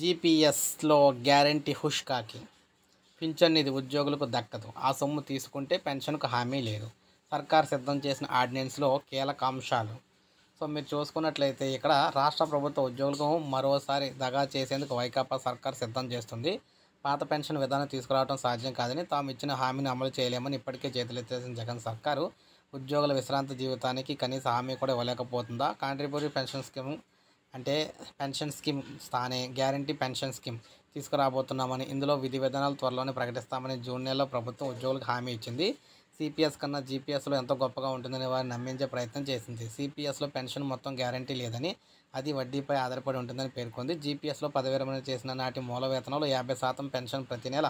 జీపీఎస్లో guarantee హుష్కాకి pension నిధి ఉద్యోగులకు దక్కదు ఆ సొమ్ము తీసుకుంటే పెన్షన్కు హామీ లేదు సర్కార్ సిద్ధం చేసిన ఆర్డినెన్స్లో కీలక అంశాలు సో మీరు చూసుకున్నట్లయితే ఇక్కడ రాష్ట్ర ప్రభుత్వ ఉద్యోగులకు మరోసారి దగా చేసేందుకు వైకాపా సర్కార్ సిద్ధం చేస్తుంది పాత పెన్షన్ విధానం తీసుకురావడం సాధ్యం కాదని తాము ఇచ్చిన హామీని అమలు చేయలేమని ఇప్పటికే చేతులెత్తేసిన జగన్ సర్కారు ఉద్యోగుల విశ్రాంతి జీవితానికి కనీస హామీ కూడా ఇవ్వలేకపోతుందా కాంట్రిబ్యూటరీ పెన్షన్ స్కీమ్ అంటే పెన్షన్ స్కీమ్ స్థానే గ్యారంటీ పెన్షన్ స్కీమ్ తీసుకురాబోతున్నామని ఇందులో విధి విధానాలు త్వరలోనే ప్రకటిస్తామని జూన్ నెలలో ప్రభుత్వం ఉద్యోగులకు హామీ ఇచ్చింది సిపిఎస్ కన్నా జీపీఎస్లో ఎంతో గొప్పగా ఉంటుందని వారిని నమ్మించే ప్రయత్నం చేసింది సిపిఎస్లో పెన్షన్ మొత్తం గ్యారంటీ లేదని అది వడ్డీపై ఆధారపడి ఉంటుందని పేర్కొంది జీపీఎస్లో పదవి విరమణ చేసిన నాటి మూల వేతనాలు యాభై శాతం పెన్షన్ ప్రతి నెల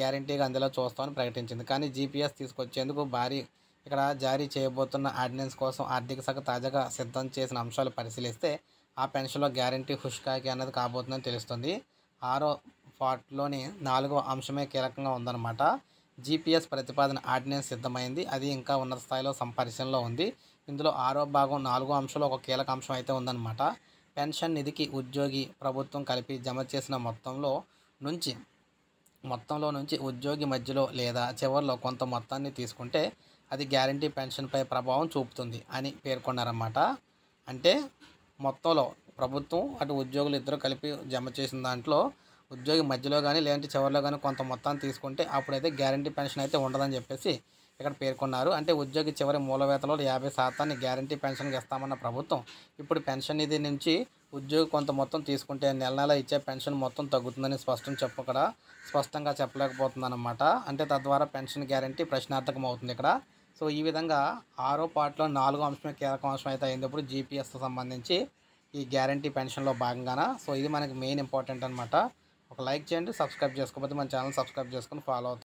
గ్యారంటీగా అందేలా చూస్తామని ప్రకటించింది కానీ జీపీఎస్ తీసుకొచ్చేందుకు భారీ ఇక్కడ జారీ చేయబోతున్న ఆర్డినెన్స్ కోసం ఆర్థిక శాఖ తాజాగా సిద్ధం చేసిన అంశాలు పరిశీలిస్తే ఆ పెన్షన్లో గ్యారంటీ హుష్కాకి అనేది కాబోతుందని తెలుస్తుంది ఆరో పార్ట్లోని నాలుగో అంశమే కీలకంగా ఉందన్నమాట జీపీఎస్ ప్రతిపాదన ఆర్డినెన్స్ సిద్ధమైంది అది ఇంకా ఉన్నత స్థాయిలో సంపరిశీలనలో ఉంది ఇందులో ఆరో భాగం నాలుగో అంశంలో ఒక కీలక అంశం అయితే ఉందన్నమాట పెన్షన్ నిధికి ఉద్యోగి ప్రభుత్వం కలిపి జమ చేసిన మొత్తంలో నుంచి మొత్తంలో నుంచి ఉద్యోగి మధ్యలో లేదా చివరిలో కొంత మొత్తాన్ని తీసుకుంటే అది గ్యారంటీ పెన్షన్పై ప్రభావం చూపుతుంది అని పేర్కొన్నారన్నమాట అంటే మొత్తంలో ప్రభుత్వం అటు ఉద్యోగులు ఇద్దరు కలిపి జమ చేసిన దాంట్లో ఉద్యోగి మధ్యలో కానీ లేదంటే చివరిలో కానీ కొంత మొత్తాన్ని తీసుకుంటే అప్పుడైతే గ్యారంటీ పెన్షన్ అయితే ఉండదని చెప్పేసి ఇక్కడ పేర్కొన్నారు అంటే ఉద్యోగి చివరి మూలవేతలో యాభై శాతాన్ని గ్యారంటీ పెన్షన్కి ఇస్తామన్న ప్రభుత్వం ఇప్పుడు పెన్షన్ నిధి నుంచి ఉద్యోగి కొంత మొత్తం తీసుకుంటే నెల నెల ఇచ్చే పెన్షన్ మొత్తం తగ్గుతుందని స్పష్టం చెప్పకడ స్పష్టంగా చెప్పలేకపోతుందన్నమాట అంటే తద్వారా పెన్షన్ గ్యారంటీ ప్రశ్నార్థకం అవుతుంది ఇక్కడ సో ఈ విధంగా ఆరో పార్ట్లో నాలుగో అంశమే కీలక అంశం అయితే అయినప్పుడు జీపీఎస్తో సంబంధించి ఈ గ్యారంటీ పెన్షన్లో భాగంగాన సో ఇది మనకి మెయిన్ ఇంపార్టెంట్ అనమాట ఒక లైక్ చేయండి సబ్స్క్రైబ్ చేసుకోకపోతే మన ఛానల్ సబ్స్క్రైబ్ చేసుకుని ఫాలో అవుతుంది